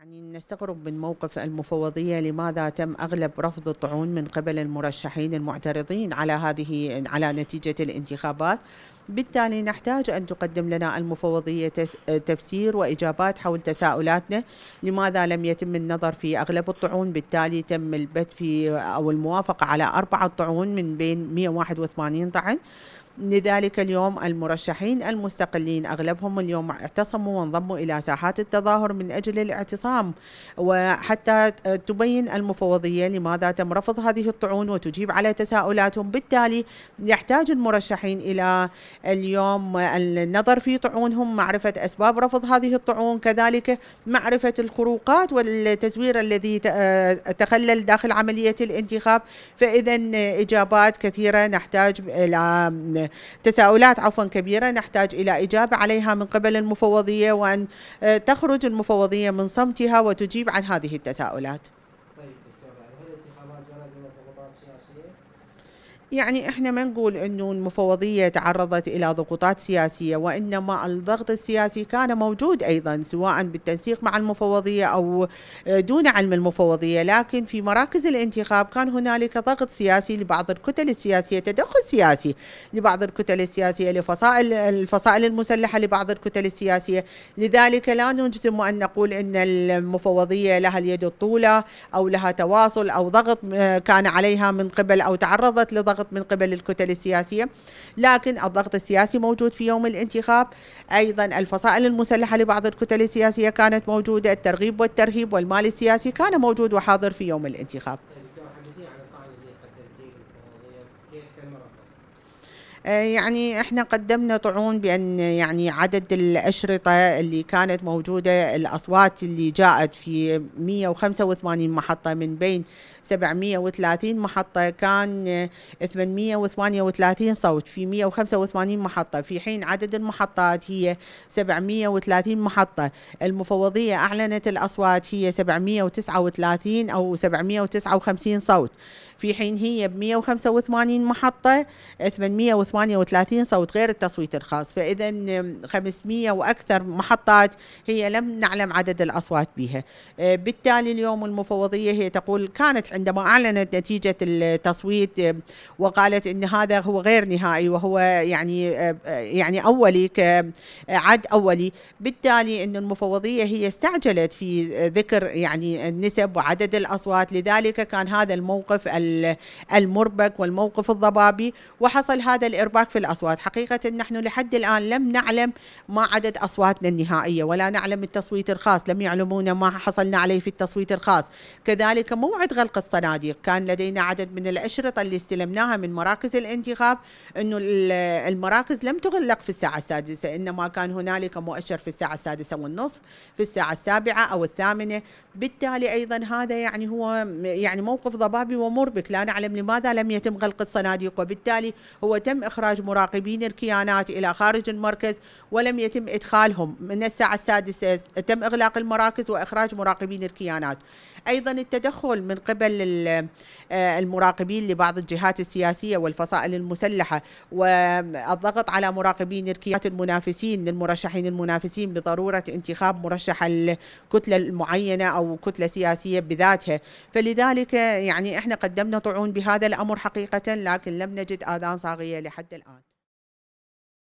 يعني نستغرب من موقف المفوضيه لماذا تم اغلب رفض الطعون من قبل المرشحين المعترضين على هذه على نتيجه الانتخابات بالتالي نحتاج ان تقدم لنا المفوضيه تفسير واجابات حول تساؤلاتنا لماذا لم يتم النظر في اغلب الطعون بالتالي تم البت في او الموافقه على اربعه طعون من بين 181 طعن لذلك اليوم المرشحين المستقلين أغلبهم اليوم اعتصموا وانضموا إلى ساحات التظاهر من أجل الاعتصام وحتى تبين المفوضية لماذا تم رفض هذه الطعون وتجيب على تساؤلاتهم بالتالي يحتاج المرشحين إلى اليوم النظر في طعونهم معرفة أسباب رفض هذه الطعون كذلك معرفة الخروقات والتزوير الذي تخلل داخل عملية الانتخاب فإذا إجابات كثيرة نحتاج إلى تساؤلات عفوا كبيرة نحتاج إلى إجابة عليها من قبل المفوضية وأن آه، تخرج المفوضية من صمتها وتجيب عن هذه التساؤلات طيب هل الانتخابات جرت ضغوطات سياسية؟ يعني احنا ما نقول انه المفوضيه تعرضت الى ضغوطات سياسيه وانما الضغط السياسي كان موجود ايضا سواء بالتنسيق مع المفوضيه او آه، دون علم المفوضيه لكن في مراكز الانتخاب كان هنالك ضغط سياسي لبعض الكتل السياسيه تدخل سياسي لبعض الكتل السياسيه لفصائل الفصائل المسلحه لبعض الكتل السياسيه لذلك لا نجزم ان نقول ان المفوضيه لها اليد الطوله او لها تواصل او ضغط آه، كان عليها من قبل او تعرضت لضغط الضغط من قبل الكتل السياسية لكن الضغط السياسي موجود في يوم الانتخاب أيضا الفصائل المسلحة لبعض الكتل السياسية كانت موجودة الترغيب والترهيب والمال السياسي كان موجود وحاضر في يوم الانتخاب آه، يعني احنا قدمنا طعون بان يعني عدد الاشرطه اللي كانت موجوده الاصوات اللي جاءت في 185 محطه من بين 730 محطه كان 838 آه، صوت في 185 محطه في حين عدد المحطات هي 730 محطه المفوضيه اعلنت الاصوات هي 739 او 759 صوت في حين هي ب 185 محطه 800 آه، 538 صوت غير التصويت الخاص فإذا 500 وأكثر محطات هي لم نعلم عدد الأصوات بها أه، بالتالي اليوم المفوضية هي تقول كانت عندما أعلنت نتيجة التصويت وقالت أن هذا هو غير نهائي وهو يعني أه، أه، يعني أولي كعد أولي بالتالي أن المفوضية هي استعجلت في ذكر يعني النسب وعدد الأصوات لذلك كان هذا الموقف المربك والموقف الضبابي وحصل هذا الإرباك في الأصوات حقيقة نحن لحد الآن لم نعلم ما عدد أصواتنا النهائية ولا نعلم التصويت الخاص لم يعلمونا ما حصلنا عليه في التصويت الخاص كذلك موعد غلق الصناديق كان لدينا عدد من الأشرطة اللي استلمناها من مراكز الانتخاب أنه المراكز لم تغلق في الساعة السادسة إنما كان هنالك مؤشر في الساعة السادسة والنصف في الساعة السابعة أو الثامنة بالتالي أيضا هذا يعني هو يعني موقف ضبابي ومربك لا نعلم لماذا لم يتم غلق الصناديق وبالتالي هو تم إخراج مراقبين الكيانات إلى خارج المركز ولم يتم إدخالهم من الساعة السادسة تم إغلاق المراكز وإخراج مراقبين الكيانات أيضا التدخل من قبل آه، المراقبين لبعض الجهات السياسية والفصائل المسلحة والضغط على مراقبين الكيانات المنافسين للمرشحين المنافسين بضرورة انتخاب مرشح الكتلة المعينة أو كتلة سياسية بذاتها فلذلك يعني احنا قدمنا طعون بهذا الأمر حقيقة لكن لم نجد آذان صاغية لحد حتى الآن